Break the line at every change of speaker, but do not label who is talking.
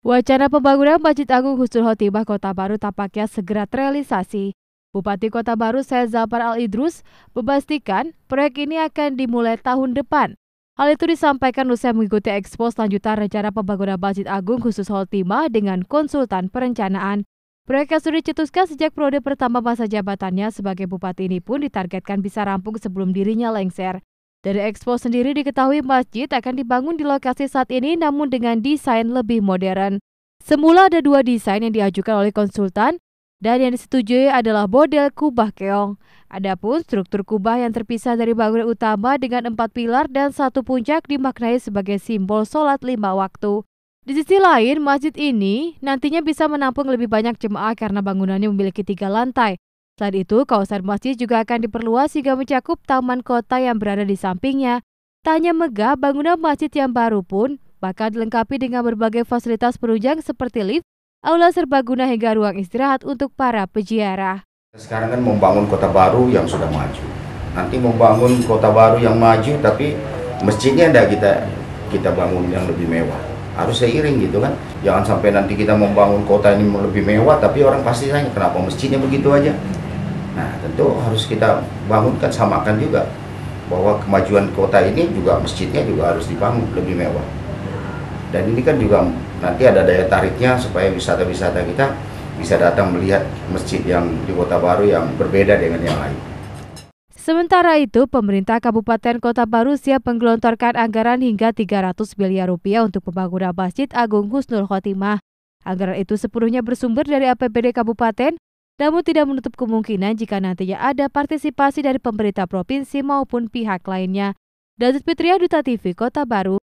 Wacana pembangunan Masjid Agung Husnul Khotimah Kota Baru tampaknya segera terrealisasi. Bupati Kota Baru Syed Zafar Al Idrus memastikan proyek ini akan dimulai tahun depan. Hal itu disampaikan usai mengikuti ekspos lanjutan rencana pembangunan Masjid Agung khusus Khotimah dengan konsultan perencanaan. Proyek yang sudah dicetuskan sejak periode pertama masa jabatannya sebagai bupati ini pun ditargetkan bisa rampung sebelum dirinya lengser. Dari Expo sendiri diketahui masjid akan dibangun di lokasi saat ini namun dengan desain lebih modern. Semula ada dua desain yang diajukan oleh konsultan dan yang disetujui adalah model kubah keong. Adapun struktur kubah yang terpisah dari bangunan utama dengan empat pilar dan satu puncak dimaknai sebagai simbol sholat lima waktu. Di sisi lain, masjid ini nantinya bisa menampung lebih banyak jemaah karena bangunannya memiliki tiga lantai. Selain itu, kawasan masjid juga akan diperluas hingga mencakup taman kota yang berada di sampingnya. Tanya megah, bangunan masjid yang baru pun bahkan dilengkapi dengan berbagai fasilitas penunjang seperti lift, aula serbaguna hingga ruang istirahat untuk para peziarah.
Sekarang kan membangun kota baru yang sudah maju. Nanti membangun kota baru yang maju tapi masjidnya tidak kita kita bangun yang lebih mewah. Harus seiring gitu kan. Jangan sampai nanti kita membangun kota ini lebih mewah tapi orang pasti tanya kenapa masjidnya begitu aja. Nah, tentu harus kita bangunkan samakan juga bahwa kemajuan kota ini juga masjidnya juga harus dibangun lebih mewah. Dan ini kan juga nanti ada daya tariknya supaya wisata-wisata kita bisa datang melihat masjid yang di Kota Baru yang berbeda dengan yang lain.
Sementara itu, pemerintah Kabupaten Kota Baru siap menggelontorkan anggaran hingga 300 miliar rupiah untuk pembangunan Masjid Agung Husnul Khotimah. Anggaran itu sepenuhnya bersumber dari APBD Kabupaten namun tidak menutup kemungkinan jika nantinya ada partisipasi dari pemerintah provinsi maupun pihak lainnya. Dazut Fitria Duta TV Kota Baru,